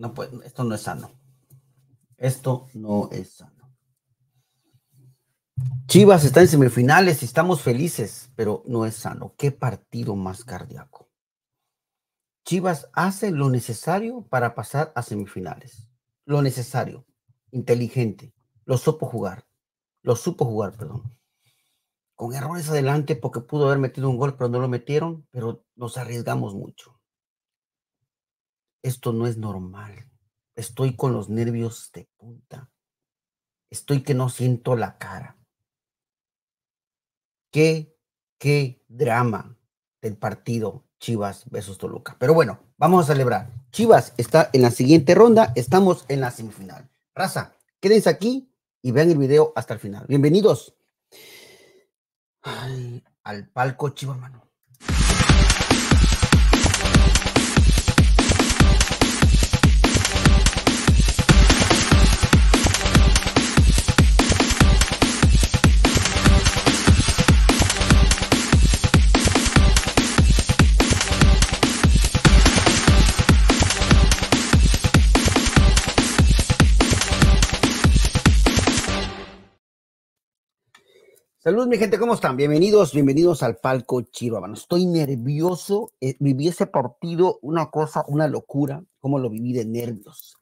No, esto no es sano. Esto no es sano. Chivas está en semifinales y estamos felices, pero no es sano. ¿Qué partido más cardíaco? Chivas hace lo necesario para pasar a semifinales. Lo necesario. Inteligente. Lo supo jugar. Lo supo jugar, perdón. Con errores adelante porque pudo haber metido un gol, pero no lo metieron, pero nos arriesgamos mucho esto no es normal. Estoy con los nervios de punta. Estoy que no siento la cara. Qué, qué drama del partido Chivas vs Toluca. Pero bueno, vamos a celebrar. Chivas está en la siguiente ronda. Estamos en la semifinal. Raza, quédense aquí y vean el video hasta el final. Bienvenidos al palco Chivas, Manu. Salud, mi gente, ¿cómo están? Bienvenidos, bienvenidos al palco Chihuahua. Estoy nervioso, eh, viví ese partido, una cosa, una locura, como lo viví de nervios.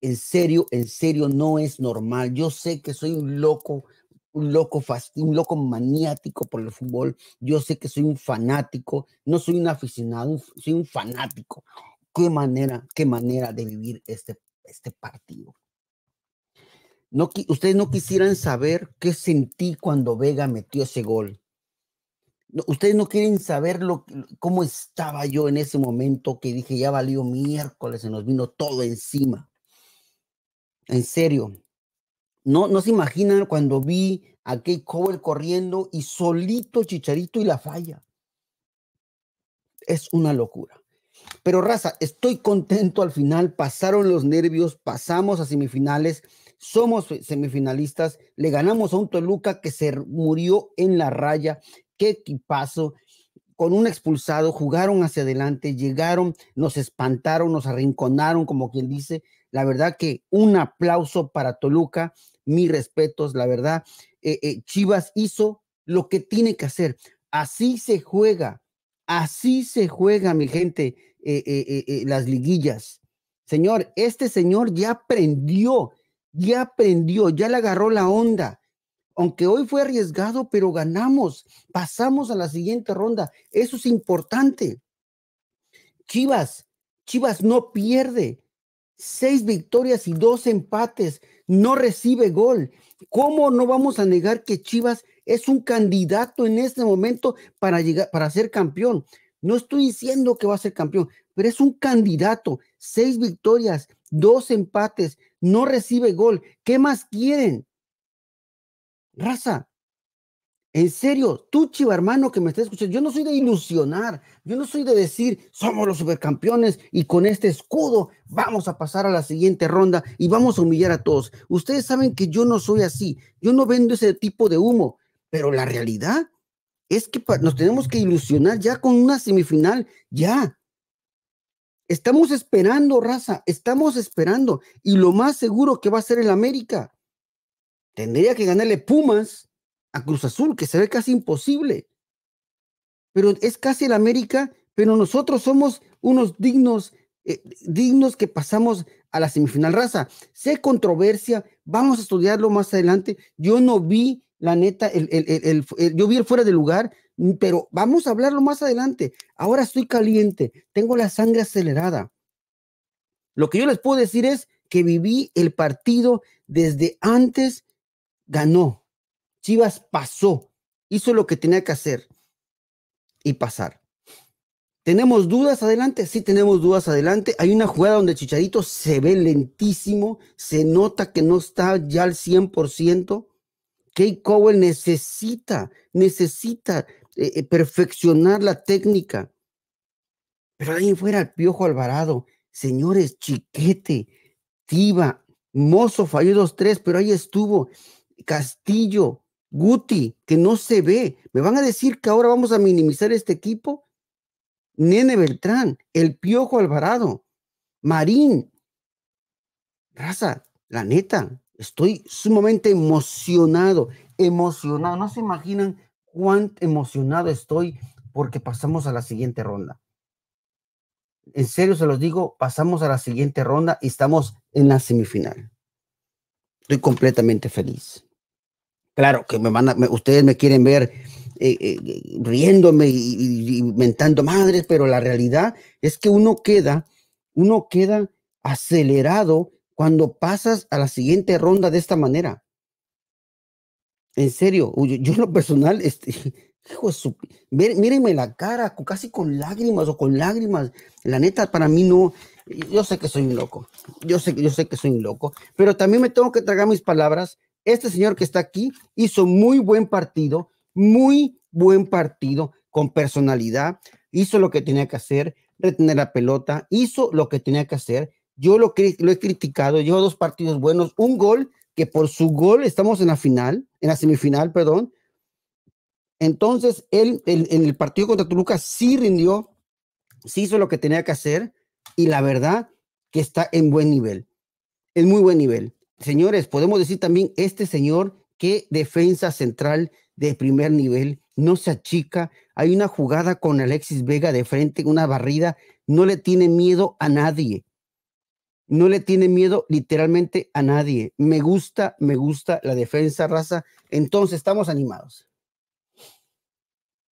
En serio, en serio, no es normal. Yo sé que soy un loco, un loco un loco maniático por el fútbol. Yo sé que soy un fanático, no soy un aficionado, soy un fanático. Qué manera, qué manera de vivir este, este partido ustedes no quisieran saber qué sentí cuando Vega metió ese gol. ustedes no quieren saber lo, cómo estaba yo en ese momento que dije, ya valió miércoles, se nos vino todo encima. En serio. No, no se imaginan cuando vi a Kate Cowell corriendo y solito Chicharito y la falla. Es una locura. Pero raza, estoy contento al final, pasaron los nervios, pasamos a semifinales somos semifinalistas, le ganamos a un Toluca que se murió en la raya, qué equipazo, con un expulsado, jugaron hacia adelante, llegaron, nos espantaron, nos arrinconaron, como quien dice. La verdad que un aplauso para Toluca, mis respetos, la verdad. Eh, eh, Chivas hizo lo que tiene que hacer. Así se juega, así se juega, mi gente, eh, las liguillas. Señor, este señor ya aprendió, ya aprendió, ya le agarró la onda. Aunque hoy fue arriesgado, pero ganamos, pasamos a la siguiente ronda. Eso es importante. Chivas, Chivas no pierde. Seis victorias y dos empates. No recibe gol. ¿Cómo no vamos a negar que Chivas es un candidato en este momento para llegar, para ser campeón? No estoy diciendo que va a ser campeón, pero es un candidato. Seis victorias, dos empates, no recibe gol. ¿Qué más quieren? Raza, en serio, tú, chiva hermano que me estás escuchando, yo no soy de ilusionar, yo no soy de decir somos los supercampeones y con este escudo vamos a pasar a la siguiente ronda y vamos a humillar a todos. Ustedes saben que yo no soy así, yo no vendo ese tipo de humo, pero la realidad es que nos tenemos que ilusionar ya con una semifinal, ya. Estamos esperando, raza, estamos esperando. Y lo más seguro que va a ser el América. Tendría que ganarle Pumas a Cruz Azul, que se ve casi imposible. Pero es casi el América, pero nosotros somos unos dignos, eh, dignos que pasamos a la semifinal raza. Sé controversia, vamos a estudiarlo más adelante. Yo no vi, la neta, el, el, yo vi el fuera de lugar, Mm, pero vamos a hablarlo más adelante. Ahora estoy caliente, tengo la sangre acelerada. Lo que yo les puedo decir es que viví el partido desde antes, ganó. Chivas pasó, hizo lo que tenía que hacer y pasar. ¿Tenemos dudas adelante? Sí, tenemos dudas adelante. Hay una jugada donde Chicharito se ve lentísimo, se nota que no está ya al 100%. Kate Cowell necesita, necesita eh, eh, perfeccionar la técnica. Pero ahí fuera el Piojo Alvarado, señores, Chiquete, Tiba, Mozo falló dos, tres, pero ahí estuvo Castillo, Guti, que no se ve. ¿Me van a decir que ahora vamos a minimizar este equipo? Nene Beltrán, el Piojo Alvarado, Marín. Raza, la neta, estoy sumamente emocionado, emocionado. No se imaginan cuán emocionado estoy porque pasamos a la siguiente ronda. En serio se los digo, pasamos a la siguiente ronda y estamos en la semifinal. Estoy completamente feliz. Claro que me van ustedes me quieren ver eh, eh, riéndome y, mentando madres, pero la realidad es que uno queda, uno queda acelerado cuando pasas a la siguiente ronda de esta manera. En serio, yo, en lo personal, este, hijo la cara, casi con lágrimas o con lágrimas. La neta, para mí no, yo sé que soy un loco, yo sé, yo sé que soy un loco, pero también me tengo que tragar mis palabras. Este señor que está aquí hizo muy buen partido, muy buen partido, con personalidad, hizo lo que tenía que hacer, retener la pelota, hizo lo que tenía que hacer. Yo lo, lo he criticado, llevo dos partidos buenos, un gol que por su gol estamos en la final, en la semifinal, perdón. Entonces, él en, el partido contra Toluca sí rindió, sí hizo lo que tenía que hacer y la verdad que está en buen nivel, en muy buen nivel. Señores, podemos decir también, este señor, qué defensa central de primer nivel, no se achica, hay una jugada con Alexis Vega de frente, una barrida, no le tiene miedo a nadie, no le tiene miedo literalmente a nadie. Me gusta, me gusta la defensa, raza. Entonces, estamos animados.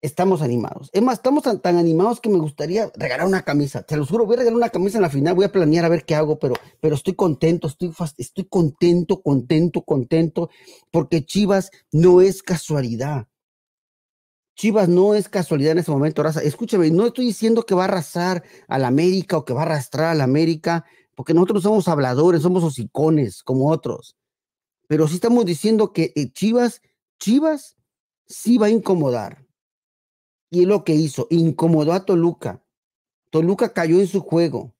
Estamos animados. Es más, estamos tan, animados que me gustaría regalar una camisa. Te lo juro, voy a regalar una camisa en la final. Voy a planear a ver qué hago, pero, pero estoy contento, estoy, estoy contento, contento, contento, porque Chivas no es casualidad. Chivas no es casualidad en ese momento, raza. Escúchame, no estoy diciendo que va a arrasar a la América o que va a arrastrar a la América porque nosotros somos habladores, somos hocicones como otros, pero sí estamos diciendo que eh, Chivas, Chivas sí va a incomodar. Y es lo que hizo, incomodó a Toluca. Toluca cayó en su juego.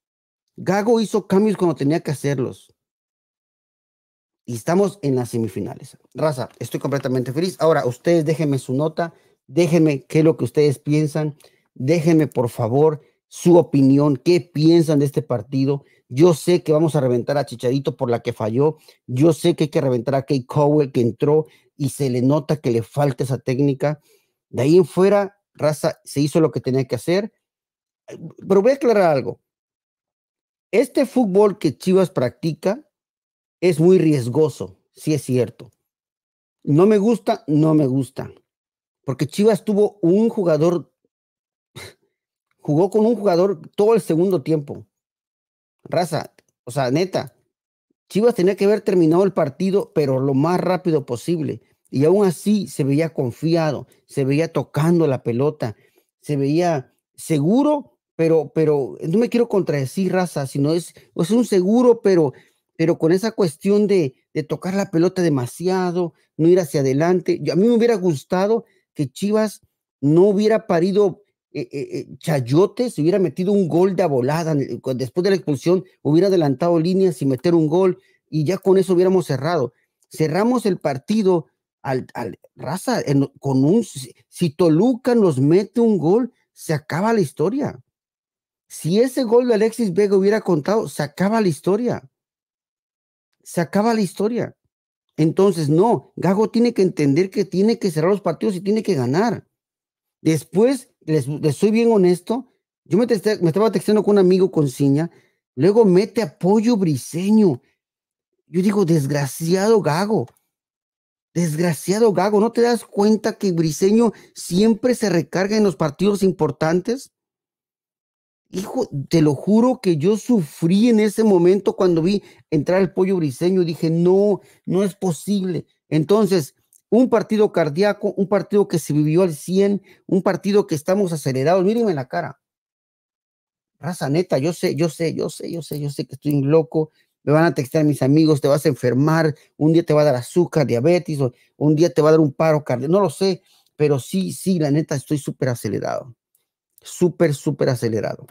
Gago hizo cambios cuando tenía que hacerlos. Y estamos en las semifinales. Raza, estoy completamente feliz. Ahora, ustedes déjenme su nota, déjenme qué es lo que ustedes piensan, déjenme por favor su opinión, qué piensan de este partido. Yo sé que vamos a reventar a Chicharito por la que falló. Yo sé que hay que reventar a Kate Cowell que entró y se le nota que le falta esa técnica. De ahí en fuera, Raza se hizo lo que tenía que hacer. Pero voy a aclarar algo. Este fútbol que Chivas practica es muy riesgoso, si es cierto. No me gusta, no me gusta. Porque Chivas tuvo un jugador jugó con un jugador todo el segundo tiempo. Raza, o sea, neta, Chivas tenía que haber terminado el partido, pero lo más rápido posible. Y aún así se veía confiado, se veía tocando la pelota, se veía seguro, pero, pero no me quiero contradecir, raza, sino es, un seguro, pero, pero con esa cuestión de, de tocar la pelota demasiado, no ir hacia adelante. a mí me hubiera gustado que Chivas no hubiera parido eh, eh, eh, Chayote se hubiera metido un gol de volada después de la expulsión, hubiera adelantado líneas y meter un gol y ya con eso hubiéramos cerrado. Cerramos el partido al, al raza con un si Toluca nos mete un gol, se acaba la historia. Si ese gol de Alexis Vega hubiera contado, se acaba la historia. Se acaba la historia. Entonces, no, Gago tiene que entender que tiene que cerrar los partidos y tiene que ganar. Después les, soy bien honesto, yo me, estaba texteando con un amigo con ciña, luego mete apoyo briseño. Yo digo, desgraciado gago, desgraciado gago, ¿no te das cuenta que briseño siempre se recarga en los partidos importantes? Hijo, te lo juro que yo sufrí en ese momento cuando vi entrar el pollo briseño. Dije, no, no es posible. Entonces, un partido cardíaco, un partido que se vivió al 100, un partido que estamos acelerados. Mírenme la cara. Raza neta, yo sé, yo sé, yo sé, yo sé, yo sé que estoy loco. Me van a textar mis amigos, te vas a enfermar, un día te va a dar azúcar, diabetes, un día te va a dar un paro cardíaco, no lo sé, pero sí, sí, la neta, estoy súper acelerado. Súper, súper acelerado.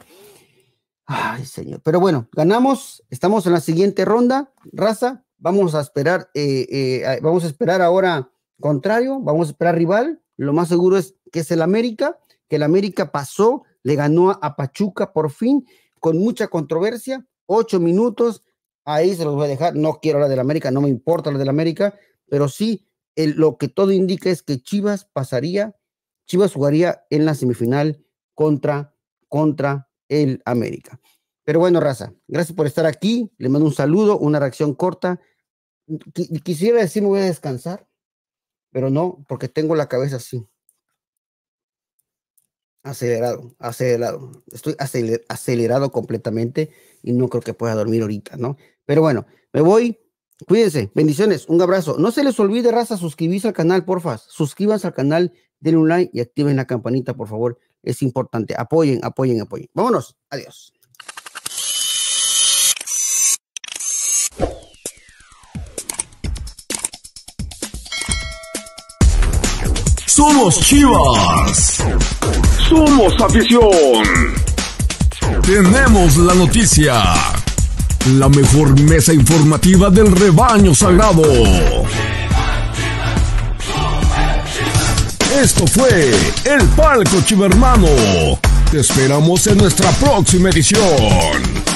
Ay, señor. Pero bueno, ganamos, estamos en la siguiente ronda, raza. Vamos a esperar, eh, eh, vamos a esperar ahora contrario, vamos a esperar rival. Lo más seguro es que es el América, que el América pasó, le ganó a Pachuca por fin, con mucha controversia, ocho minutos. Ahí se los voy a dejar. No quiero hablar del América, no me importa lo del América, pero sí lo que todo indica es que Chivas pasaría, Chivas jugaría en la semifinal contra, contra el América. Pero bueno, Raza, gracias por estar aquí. Le mando un saludo, una reacción corta. quisiera decir, me voy a descansar, pero no, porque tengo la cabeza así. Acelerado, acelerado. Estoy acelerado completamente y no creo que pueda dormir ahorita, ¿no? Pero bueno, me voy. Cuídense, bendiciones, un abrazo. No se les olvide, raza, suscribirse al canal, porfa. Suscríbanse al canal, denle un like y activen la campanita, por favor. Es importante. Apoyen, apoyen, apoyen. Vámonos. Adiós. Somos Chivas. Somos afición. Tenemos la noticia. La mejor mesa informativa del rebaño sagrado. Esto fue El Palco Chivermano. Te esperamos en nuestra próxima edición.